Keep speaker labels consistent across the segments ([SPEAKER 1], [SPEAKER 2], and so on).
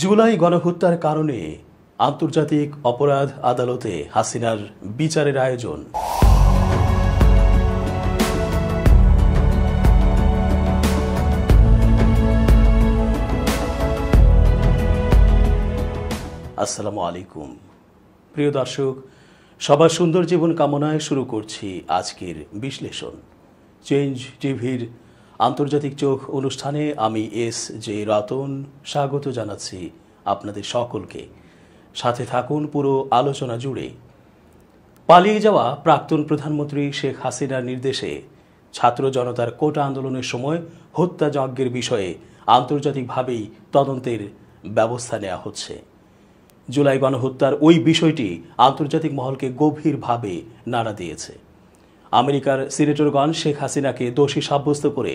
[SPEAKER 1] জুলাই গণহত্যার কারণে আন্তর্জাতিক অপরাধ আদালতে হাসিনার বিচারের আয়োজন আসসালামু আলাইকুম প্রিয় দর্শক সবার সুন্দর জীবন কামনায় শুরু করছি আজকের বিশ্লেষণ চেঞ্জ টিভির আন্তর্জাতিক চোখ অনুষ্ঠানে আমি এস জে রতন স্বাগত জানাচ্ছি আপনাদের সকলকে সাথে থাকুন পুরো আলোচনা জুড়ে পালিয়ে যাওয়া প্রাক্তন প্রধানমন্ত্রী শেখ হাসিনার নির্দেশে ছাত্র জনতার কোটা আন্দোলনের সময় হত্যাযজ্ঞের বিষয়ে আন্তর্জাতিকভাবেই তদন্তের ব্যবস্থা নেওয়া হচ্ছে জুলাই গণহত্যার ওই বিষয়টি আন্তর্জাতিক মহলকে গভীরভাবে নাড়া দিয়েছে আমেরিকার সিনেটরগণ শেখ হাসিনাকে দোষী সাব্যস্ত করে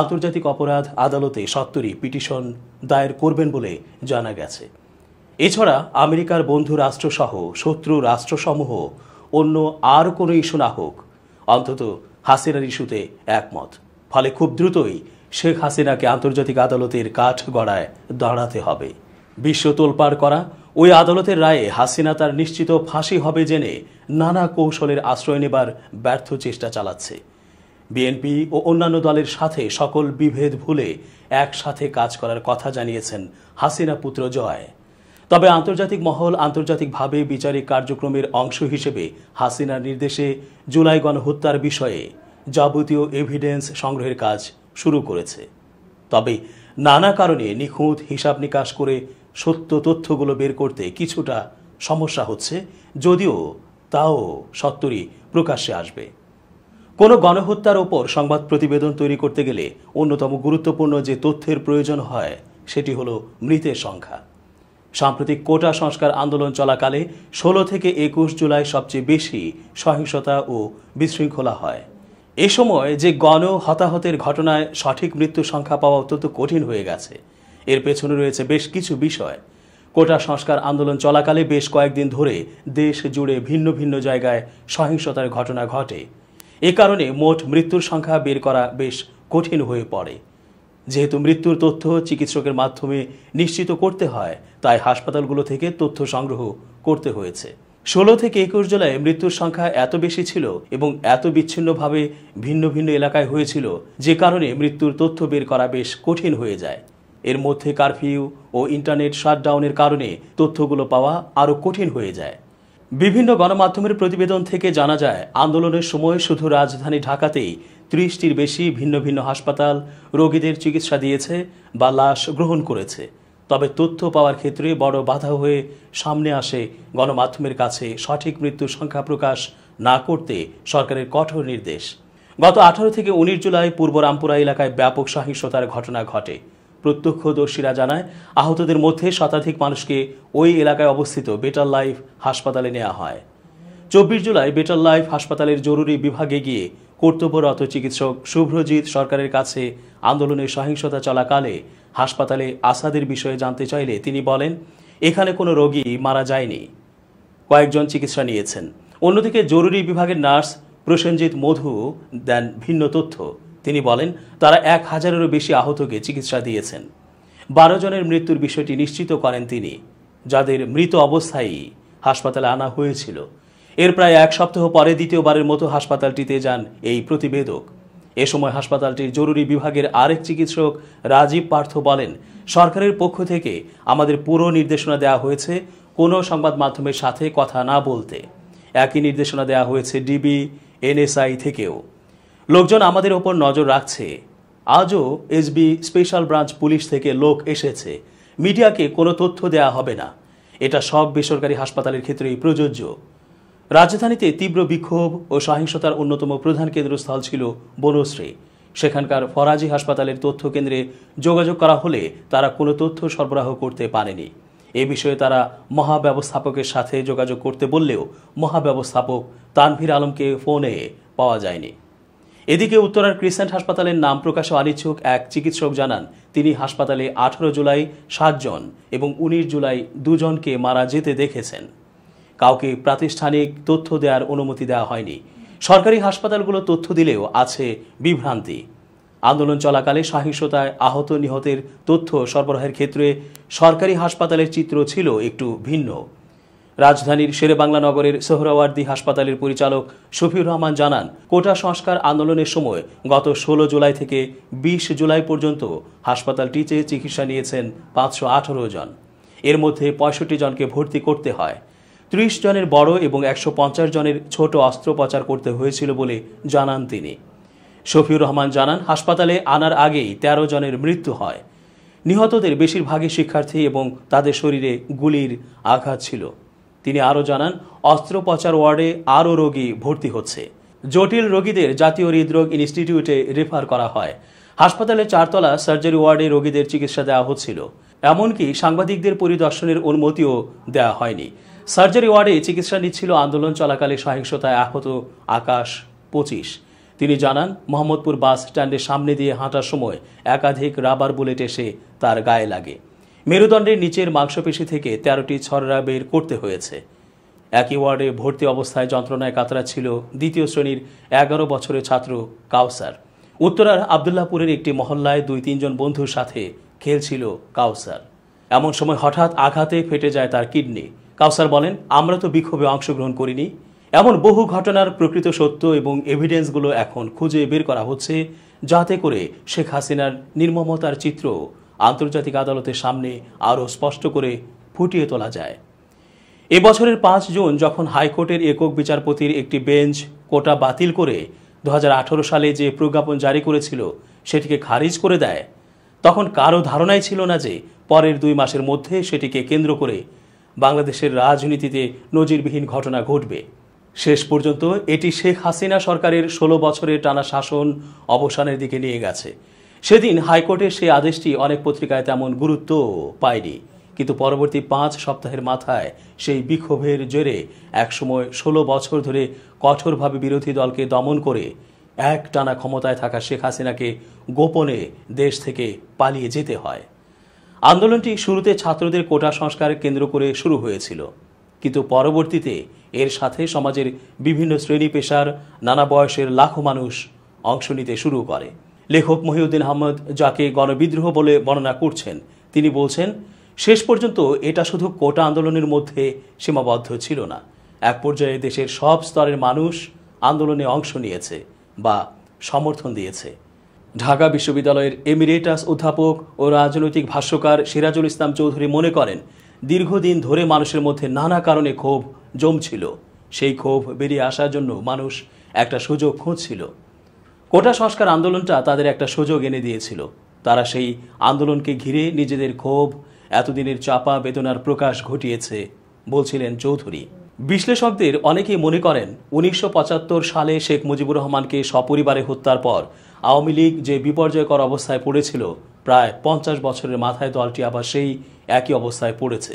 [SPEAKER 1] আন্তর্জাতিক অপরাধ আদালতে সত্তরই পিটিশন দায়ের করবেন বলে জানা গেছে এছাড়া আমেরিকার বন্ধু রাষ্ট্রসহ শত্রু রাষ্ট্রসমূহ অন্য আর কোনো ইস্যু না হোক অন্তত হাসিনার ইস্যুতে একমত ফলে খুব দ্রুতই শেখ হাসিনাকে আন্তর্জাতিক আদালতের কাঠ গড়ায় দাঁড়াতে হবে বিশ্ব তোলপাড় করা ওই আদালতের রায়ে হাসিনা তার নিশ্চিত ফাঁসি হবে জেনে নানা কৌশলের আশ্রয় নেবার ব্যর্থ চেষ্টা চালাচ্ছে বিএনপি ও অন্যান্য দলের সাথে সকল বিভেদ ভুলে একসাথে কাজ করার কথা জানিয়েছেন হাসিনা পুত্র জয় তবে আন্তর্জাতিক মহল আন্তর্জাতিকভাবে বিচারিক কার্যক্রমের অংশ হিসেবে হাসিনার নির্দেশে জুলাই গণহত্যার বিষয়ে যাবতীয় এভিডেন্স সংগ্রহের কাজ শুরু করেছে তবে নানা কারণে নিখুঁত হিসাব নিকাশ করে সত্য তথ্যগুলো বের করতে কিছুটা সমস্যা হচ্ছে যদিও তাও সত্তরই প্রকাশ্যে আসবে কোনো গণহত্যার ওপর সংবাদ প্রতিবেদন তৈরি করতে গেলে অন্যতম গুরুত্বপূর্ণ যে তথ্যের প্রয়োজন হয় সেটি হলো মৃতের সংখ্যা সাম্প্রতিক কোটা সংস্কার আন্দোলন চলাকালে ষোলো থেকে একুশ জুলাই সবচেয়ে বেশি সহিংসতা ও বিশৃঙ্খলা হয় এ সময় যে গণ হতাহতের ঘটনায় সঠিক মৃত্যু সংখ্যা পাওয়া অত্যন্ত কঠিন হয়ে গেছে এর পেছনে রয়েছে বেশ কিছু বিষয় কোটা সংস্কার আন্দোলন চলাকালে বেশ কয়েকদিন ধরে দেশ জুড়ে ভিন্ন ভিন্ন জায়গায় সহিংসতার ঘটনা ঘটে এ কারণে মোট মৃত্যুর সংখ্যা বের করা বেশ কঠিন হয়ে পড়ে যেহেতু মৃত্যুর তথ্য চিকিৎসকের মাধ্যমে নিশ্চিত করতে হয় তাই হাসপাতালগুলো থেকে তথ্য সংগ্রহ করতে হয়েছে ষোলো থেকে একুশ জুলাই মৃত্যুর সংখ্যা এত বেশি ছিল এবং এত বিচ্ছিন্নভাবে ভিন্ন ভিন্ন এলাকায় হয়েছিল যে কারণে মৃত্যুর তথ্য বের করা বেশ কঠিন হয়ে যায় এর মধ্যে কারফিউ ও ইন্টারনেট শাটডাউনের কারণে তথ্যগুলো পাওয়া আরও কঠিন হয়ে যায় বিভিন্ন গণমাধ্যমের প্রতিবেদন থেকে জানা যায় আন্দোলনের সময় শুধু রাজধানী ঢাকাতেই ত্রিশটির বেশি ভিন্ন ভিন্ন হাসপাতাল রোগীদের চিকিৎসা দিয়েছে বা লাশ গ্রহণ করেছে তবে তথ্য পাওয়ার ক্ষেত্রে বড় বাধা হয়ে সামনে আসে গণমাধ্যমের কাছে সঠিক মৃত্যুর সংখ্যা প্রকাশ না করতে সরকারের কঠোর নির্দেশ গত আঠারো থেকে উনিশ জুলাই পূর্ব রামপুরা এলাকায় ব্যাপক সহিংসতার ঘটনা ঘটে প্রত্যক্ষদর্শীরা জানায় আহতদের মধ্যে শতাধিক মানুষকে ওই এলাকায় অবস্থিত বেটার লাইফ হাসপাতালে নেওয়া হয় চব্বিশ জুলাই বেটার লাইফ হাসপাতালের জরুরি বিভাগে গিয়ে কর্তব্যরত চিকিৎসক শুভ্রজিৎ সরকারের কাছে আন্দোলনের সহিংসতা চলাকালে হাসপাতালে আসাদের বিষয়ে জানতে চাইলে তিনি বলেন এখানে কোনো রোগী মারা যায়নি কয়েকজন চিকিৎসা নিয়েছেন অন্যদিকে জরুরি বিভাগের নার্স প্রসেনজিৎ মধু দেন ভিন্ন তথ্য তিনি বলেন তারা এক হাজারেরও বেশি আহতকে চিকিৎসা দিয়েছেন বারো জনের মৃত্যুর বিষয়টি নিশ্চিত করেন তিনি যাদের মৃত অবস্থায় হাসপাতালে আনা হয়েছিল এর প্রায় এক সপ্তাহ পরে দ্বিতীয়বারের মতো হাসপাতালটিতে যান এই প্রতিবেদক এ সময় হাসপাতালটির জরুরি বিভাগের আরেক চিকিৎসক রাজীব পার্থ বলেন সরকারের পক্ষ থেকে আমাদের পুরো নির্দেশনা দেওয়া হয়েছে কোনো সংবাদ মাধ্যমের সাথে কথা না বলতে একই নির্দেশনা দেওয়া হয়েছে ডিবি এনএসআই থেকেও লোকজন আমাদের ওপর নজর রাখছে আজও এসবি স্পেশাল ব্রাঞ্চ পুলিশ থেকে লোক এসেছে মিডিয়াকে কোনো তথ্য দেয়া হবে না এটা সব বেসরকারি হাসপাতালের ক্ষেত্রেই প্রযোজ্য রাজধানীতে তীব্র বিক্ষোভ ও সহিংসতার অন্যতম প্রধান কেন্দ্রস্থল ছিল বনশ্রী সেখানকার ফরাজি হাসপাতালের তথ্য কেন্দ্রে যোগাযোগ করা হলে তারা কোনো তথ্য সরবরাহ করতে পারেনি এ বিষয়ে তারা মহাব্যবস্থাপকের সাথে যোগাযোগ করতে বললেও মহাব্যবস্থাপক তানভীর আলমকে ফোনে পাওয়া যায়নি এদিকে উত্তরার ক্রিসেন্ট হাসপাতালের নাম প্রকাশে অনিচ্ছুক এক চিকিৎসক জানান তিনি হাসপাতালে আঠারো জুলাই সাতজন এবং উনিশ জুলাই দুজনকে মারা যেতে দেখেছেন কাউকে প্রাতিষ্ঠানিক তথ্য দেওয়ার অনুমতি দেওয়া হয়নি সরকারি হাসপাতালগুলো তথ্য দিলেও আছে বিভ্রান্তি আন্দোলন চলাকালে সহিংসতায় আহত নিহতের তথ্য সরবরাহের ক্ষেত্রে সরকারি হাসপাতালের চিত্র ছিল একটু ভিন্ন রাজধানীর শেরেবাংলা নগরের সোহরাওয়ার্দি হাসপাতালের পরিচালক শফিউর রহমান জানান কোটা সংস্কার আন্দোলনের সময় গত ষোলো জুলাই থেকে ২০ জুলাই পর্যন্ত হাসপাতালটিতে চিকিৎসা নিয়েছেন পাঁচশো আঠারো জন এর মধ্যে পঁয়ষট্টি জনকে ভর্তি করতে হয় ত্রিশ জনের বড় এবং একশো পঞ্চাশ জনের ছোট অস্ত্রোপচার করতে হয়েছিল বলে জানান তিনি শফিউর রহমান জানান হাসপাতালে আনার আগেই ১৩ জনের মৃত্যু হয় নিহতদের বেশিরভাগই শিক্ষার্থী এবং তাদের শরীরে গুলির আঘাত ছিল তিনি আরও জানান অস্ত্রোপচার ওয়ার্ডে আরও রোগী ভর্তি হচ্ছে জটিল রোগীদের জাতীয় হৃদরোগ ইনস্টিটিউটে রেফার করা হয় হাসপাতালের চারতলা সার্জারি ওয়ার্ডে রোগীদের চিকিৎসা দেওয়া হচ্ছিল এমনকি সাংবাদিকদের পরিদর্শনের অনুমতিও দেওয়া হয়নি সার্জারি ওয়ার্ডে চিকিৎসা নিচ্ছিল আন্দোলন চলাকালে সহিংসতায় আহত আকাশ পঁচিশ তিনি জানান মোহাম্মদপুর বাস স্ট্যান্ডের সামনে দিয়ে হাঁটার সময় একাধিক রাবার বুলেট এসে তার গায়ে লাগে মেরুদণ্ডের নিচের মাংসপেশি থেকে তেরোটি ছররা বের করতে হয়েছে একই ওয়ার্ডে ভর্তি অবস্থায় যন্ত্রণায় কাতরা ছিল দ্বিতীয় শ্রেণীর এগারো বছরের ছাত্র কাউসার উত্তরার আবদুল্লাপুরের একটি মহল্লায় দুই তিনজন বন্ধুর সাথে খেলছিল কাউসার এমন সময় হঠাৎ আঘাতে ফেটে যায় তার কিডনি কাউসার বলেন আমরা তো বিক্ষোভে অংশগ্রহণ করিনি এমন বহু ঘটনার প্রকৃত সত্য এবং এভিডেন্সগুলো এখন খুঁজে বের করা হচ্ছে যাতে করে শেখ হাসিনার নির্মমতার চিত্র আন্তর্জাতিক আদালতের সামনে আরও স্পষ্ট করে ফুটিয়ে তোলা যায় এবছরের পাঁচ জুন যখন হাইকোর্টের একক বিচারপতির একটি বেঞ্চ কোটা বাতিল করে দু সালে যে প্রজ্ঞাপন জারি করেছিল সেটিকে খারিজ করে দেয় তখন কারও ধারণাই ছিল না যে পরের দুই মাসের মধ্যে সেটিকে কেন্দ্র করে বাংলাদেশের রাজনীতিতে নজিরবিহীন ঘটনা ঘটবে শেষ পর্যন্ত এটি শেখ হাসিনা সরকারের ষোলো বছরের টানা শাসন অবসানের দিকে নিয়ে গেছে সেদিন হাইকোর্টের সেই আদেশটি অনেক পত্রিকায় তেমন গুরুত্ব পায়নি কিন্তু পরবর্তী পাঁচ সপ্তাহের মাথায় সেই বিক্ষোভের জেরে একসময় ষোলো বছর ধরে কঠোরভাবে বিরোধী দলকে দমন করে এক টানা ক্ষমতায় থাকা শেখ হাসিনাকে গোপনে দেশ থেকে পালিয়ে যেতে হয় আন্দোলনটি শুরুতে ছাত্রদের কোটা সংস্কার কেন্দ্র করে শুরু হয়েছিল কিন্তু পরবর্তীতে এর সাথে সমাজের বিভিন্ন শ্রেণী পেশার নানা বয়সের লাখো মানুষ অংশ নিতে শুরু করে লেখক মহিউদ্দিন আহমদ যাকে গণবিদ্রোহ বলে বর্ণনা করছেন তিনি বলছেন শেষ পর্যন্ত এটা শুধু কোটা আন্দোলনের মধ্যে সীমাবদ্ধ ছিল না এক পর্যায়ে দেশের সব স্তরের মানুষ আন্দোলনে অংশ নিয়েছে বা সমর্থন দিয়েছে ঢাকা বিশ্ববিদ্যালয়ের এমিরেটাস অধ্যাপক ও রাজনৈতিক ভাষ্যকার সিরাজুল ইসলাম চৌধুরী মনে করেন দীর্ঘদিন ধরে মানুষের মধ্যে নানা কারণে ক্ষোভ জমছিল সেই ক্ষোভ বেরিয়ে আসার জন্য মানুষ একটা সুযোগ খুঁজছিল কোটা সংস্কার আন্দোলনটা তাদের একটা সুযোগ এনে দিয়েছিল তারা সেই আন্দোলনকে ঘিরে নিজেদের ক্ষোভ এতদিনের চাপা বেদনার প্রকাশ ঘটিয়েছে বলছিলেন চৌধুরী বিশ্লেষকদের অনেকেই মনে করেন উনিশশো সালে শেখ মুজিবুর রহমানকে সপরিবারে হত্যার পর আওয়ামী লীগ যে বিপর্যয়কর অবস্থায় পড়েছিল প্রায় পঞ্চাশ বছরের মাথায় দলটি আবার সেই একই অবস্থায় পড়েছে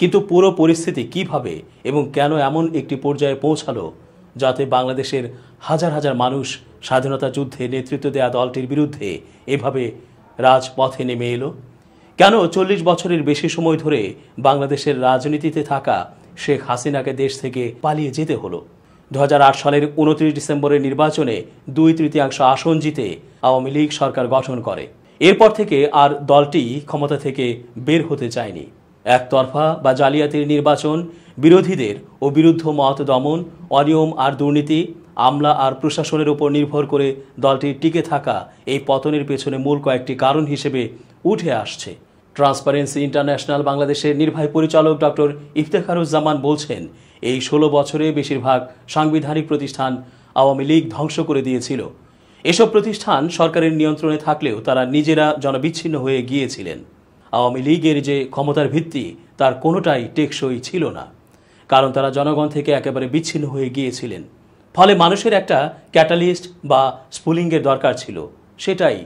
[SPEAKER 1] কিন্তু পুরো পরিস্থিতি কিভাবে এবং কেন এমন একটি পর্যায়ে পৌঁছালো যাতে বাংলাদেশের হাজার হাজার মানুষ স্বাধীনতা যুদ্ধে নেতৃত্ব দেয়া দলটির বিরুদ্ধে এভাবে রাজপথে নেমে এলো কেন চল্লিশ বছরের বেশি সময় ধরে বাংলাদেশের রাজনীতিতে থাকা শেখ হাসিনাকে দেশ থেকে পালিয়ে যেতে হলো দু সালের উনত্রিশ ডিসেম্বরের নির্বাচনে দুই তৃতীয়াংশ আসন জিতে আওয়ামী লীগ সরকার গঠন করে এরপর থেকে আর দলটি ক্ষমতা থেকে বের হতে চায়নি একতরফা বা জালিয়াতির নির্বাচন বিরোধীদের ও বিরুদ্ধ মত দমন অনিয়ম আর দুর্নীতি আমলা আর প্রশাসনের উপর নির্ভর করে দলটির টিকে থাকা এই পতনের পেছনে মূল কয়েকটি কারণ হিসেবে উঠে আসছে ট্রান্সপারেন্সি ইন্টারন্যাশনাল বাংলাদেশের নির্বাহী পরিচালক ডক্টর ইফতেখারুজ্জামান বলছেন এই ষোলো বছরে বেশিরভাগ সাংবিধানিক প্রতিষ্ঠান আওয়ামী লীগ ধ্বংস করে দিয়েছিল এসব প্রতিষ্ঠান সরকারের নিয়ন্ত্রণে থাকলেও তারা নিজেরা জনবিচ্ছিন্ন হয়ে গিয়েছিলেন আওয়ামী লীগের যে ক্ষমতার ভিত্তি তার কোনোটাই টেকসই ছিল না কারণ তারা জনগণ থেকে একেবারে বিচ্ছিন্ন হয়ে গিয়েছিলেন ফলে মানুষের একটা ক্যাটালিস্ট বা স্পুলিংয়ের দরকার ছিল সেটাই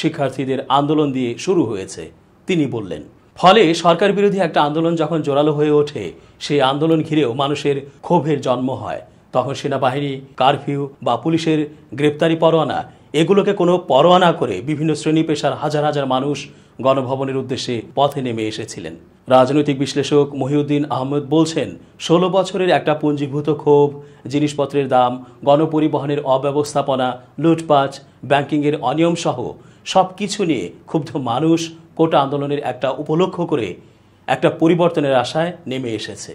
[SPEAKER 1] শিক্ষার্থীদের আন্দোলন দিয়ে শুরু হয়েছে তিনি বললেন ফলে সরকার বিরোধী একটা আন্দোলন যখন জোরালো হয়ে ওঠে সেই আন্দোলন ঘিরেও মানুষের ক্ষোভের জন্ম হয় তখন সেনাবাহিনী কারফিউ বা পুলিশের গ্রেপ্তারি পরোয়ানা এগুলোকে কোনো পরোয়ানা করে বিভিন্ন শ্রেণী পেশার হাজার হাজার মানুষ গণভবনের উদ্দেশ্যে পথে নেমে এসেছিলেন রাজনৈতিক বিশ্লেষক মহিউদ্দিন আহমেদ বলছেন ষোলো বছরের একটা পুঞ্জীভূত ক্ষোভ জিনিসপত্রের দাম গণপরিবহনের অব্যবস্থাপনা লুটপাট ব্যাংকিংয়ের সহ সব কিছু নিয়ে ক্ষুব্ধ মানুষ কোটা আন্দোলনের একটা উপলক্ষ করে একটা পরিবর্তনের আশায় নেমে এসেছে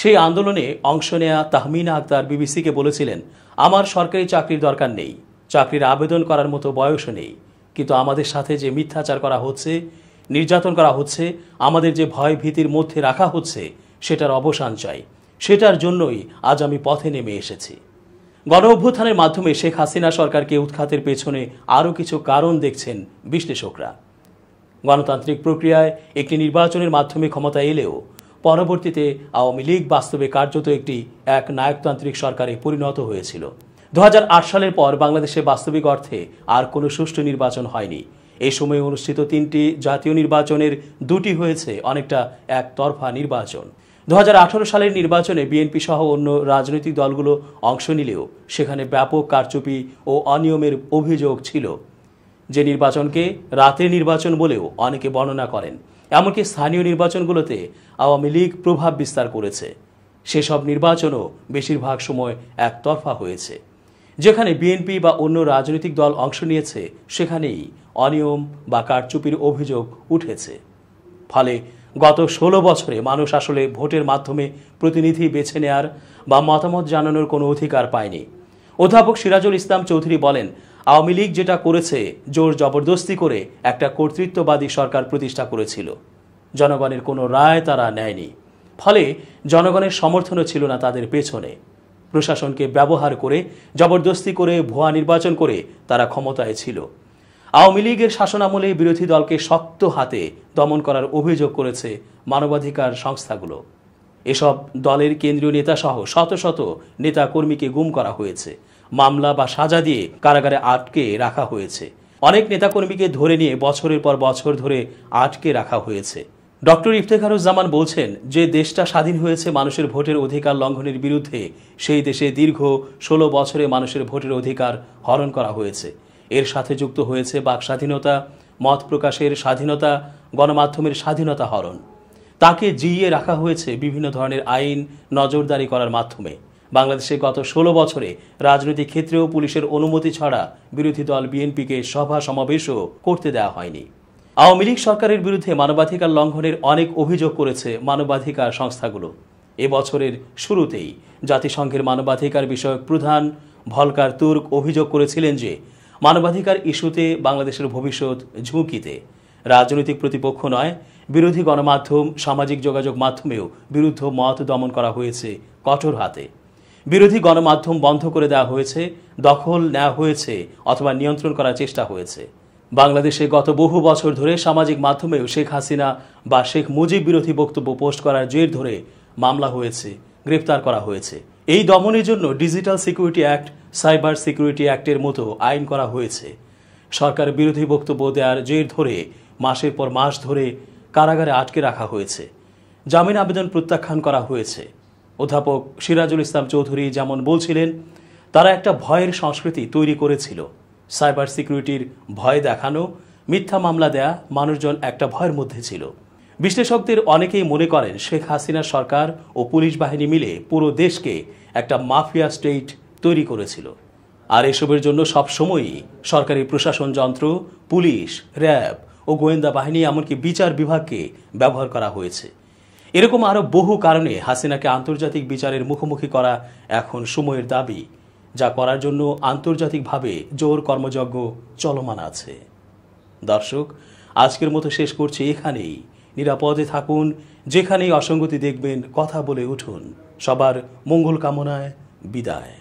[SPEAKER 1] সেই আন্দোলনে অংশ নেয়া তাহমিনা আক্তার বিবিসিকে বলেছিলেন আমার সরকারি চাকরির দরকার নেই চাকরির আবেদন করার মতো বয়সও নেই কিন্তু আমাদের সাথে যে মিথ্যাচার করা হচ্ছে নির্যাতন করা হচ্ছে আমাদের যে ভয় ভীতির মধ্যে রাখা হচ্ছে সেটার অবসান চাই সেটার জন্যই আজ আমি পথে নেমে এসেছি গণ অভ্যুত্থানের মাধ্যমে শেখ হাসিনা সরকারকে উৎখাতের পেছনে আরও কিছু কারণ দেখছেন বিশ্লেষকরা গণতান্ত্রিক প্রক্রিয়ায় একটি নির্বাচনের মাধ্যমে ক্ষমতা এলেও পরবর্তীতে আওয়ামী লীগ বাস্তবে কার্যত একটি এক নায়কতান্ত্রিক সরকারে পরিণত হয়েছিল দু সালের পর বাংলাদেশে বাস্তবিক অর্থে আর কোনো সুষ্ঠু নির্বাচন হয়নি এই সময়ে অনুষ্ঠিত তিনটি জাতীয় নির্বাচনের দুটি হয়েছে অনেকটা একতরফা নির্বাচন দু সালের নির্বাচনে বিএনপি সহ অন্য রাজনৈতিক দলগুলো অংশ নিলেও সেখানে ব্যাপক কারচুপি ও অনিয়মের অভিযোগ ছিল যে নির্বাচনকে রাতের নির্বাচন বলেও অনেকে বর্ণনা করেন এমনকি স্থানীয় নির্বাচনগুলোতে আওয়ামী লীগ প্রভাব বিস্তার করেছে সেসব নির্বাচনও বেশিরভাগ সময় একতরফা হয়েছে যেখানে বিএনপি বা অন্য রাজনৈতিক দল অংশ নিয়েছে সেখানেই অনিয়ম বা কারচুপির অভিযোগ উঠেছে ফলে গত ১৬ বছরে মানুষ আসলে ভোটের মাধ্যমে প্রতিনিধি বেছে নেয়ার বা মতামত জানানোর কোনো অধিকার পায়নি অধ্যাপক সিরাজুল ইসলাম চৌধুরী বলেন আওয়ামী লীগ যেটা করেছে জোর জবরদস্তি করে একটা কর্তৃত্ববাদী সরকার প্রতিষ্ঠা করেছিল জনগণের কোনো রায় তারা নেয়নি ফলে জনগণের সমর্থনও ছিল না তাদের পেছনে প্রশাসনকে ব্যবহার করে জবরদস্তি করে ভুয়া নির্বাচন করে তারা ক্ষমতায় ছিল আওয়ামী লীগের শাসনামলে বিরোধী দলকে শক্ত হাতে দমন করার অভিযোগ করেছে মানবাধিকার সংস্থাগুলো এসব দলের কেন্দ্রীয় নেতাসহ শত শত নেতা কর্মীকে গুম করা হয়েছে মামলা বা সাজা দিয়ে কারাগারে আটকে রাখা হয়েছে অনেক নেতাকর্মীকে ধরে নিয়ে বছরের পর বছর ধরে আটকে রাখা হয়েছে ডক্টর ইফতেখারুজ্জামান বলছেন যে দেশটা স্বাধীন হয়েছে মানুষের ভোটের অধিকার লঙ্ঘনের বিরুদ্ধে সেই দেশে দীর্ঘ ষোলো বছরে মানুষের ভোটের অধিকার হরণ করা হয়েছে এর সাথে যুক্ত হয়েছে বাক স্বাধীনতা মত প্রকাশের স্বাধীনতা গণমাধ্যমের স্বাধীনতা হরণ তাকে জিইয়ে রাখা হয়েছে বিভিন্ন ধরনের আইন নজরদারি করার মাধ্যমে বাংলাদেশে গত ষোলো বছরে রাজনৈতিক ক্ষেত্রেও পুলিশের অনুমতি ছাড়া বিরোধী দল বিএনপিকে সভা সমাবেশও করতে দেওয়া হয়নি আওয়ামী লীগ সরকারের বিরুদ্ধে মানবাধিকার লঙ্ঘনের অনেক অভিযোগ করেছে মানবাধিকার সংস্থাগুলো এবছরের শুরুতেই জাতিসংঘের মানবাধিকার বিষয়ক প্রধান ভলকার তুর্ক অভিযোগ করেছিলেন যে মানবাধিকার ইস্যুতে বাংলাদেশের ভবিষ্যৎ ঝুঁকিতে রাজনৈতিক প্রতিপক্ষ নয় বিরোধী গণমাধ্যম সামাজিক যোগাযোগ মাধ্যমেও বিরুদ্ধ মত দমন করা হয়েছে কঠোর হাতে বিরোধী গণমাধ্যম বন্ধ করে দেওয়া হয়েছে দখল নেওয়া হয়েছে অথবা নিয়ন্ত্রণ করার চেষ্টা হয়েছে বাংলাদেশে গত বহু বছর ধরে সামাজিক মাধ্যমেও শেখ হাসিনা বা শেখ মুজিব বিরোধী বক্তব্য পোস্ট করার জের ধরে মামলা হয়েছে গ্রেপ্তার করা হয়েছে এই দমনের জন্য digital security act cyber security অ্যাক্টের মতো আইন করা হয়েছে সরকার বিরোধী বক্তব্য দেওয়ার জের ধরে মাসের পর মাস ধরে কারাগারে আটকে রাখা হয়েছে জামিন আবেদন প্রত্যাখ্যান করা হয়েছে অধ্যাপক সিরাজুল ইসলাম চৌধুরী যেমন বলছিলেন তারা একটা ভয়ের সংস্কৃতি তৈরি করেছিল সাইবার সিকিউরিটির ভয় দেখানো মিথ্যা মামলা দেয়া মানুষজন একটা ভয়ের মধ্যে ছিল বিশ্লেষকদের অনেকেই মনে করেন শেখ হাসিনা সরকার ও পুলিশ বাহিনী মিলে পুরো দেশকে একটা মাফিয়া স্টেট তৈরি করেছিল আর এসবের জন্য সবসময়ই সরকারি প্রশাসন যন্ত্র পুলিশ র্যাব ও গোয়েন্দা বাহিনী এমনকি বিচার বিভাগকে ব্যবহার করা হয়েছে এরকম আরও বহু কারণে হাসিনাকে আন্তর্জাতিক বিচারের মুখোমুখি করা এখন সময়ের দাবি যা করার জন্য আন্তর্জাতিকভাবে জোর কর্মযজ্ঞ চলমান আছে দর্শক আজকের মতো শেষ করছি এখানেই নিরাপদে থাকুন যেখানেই অসঙ্গতি দেখবেন কথা বলে উঠুন সবার মঙ্গল কামনায় বিদায়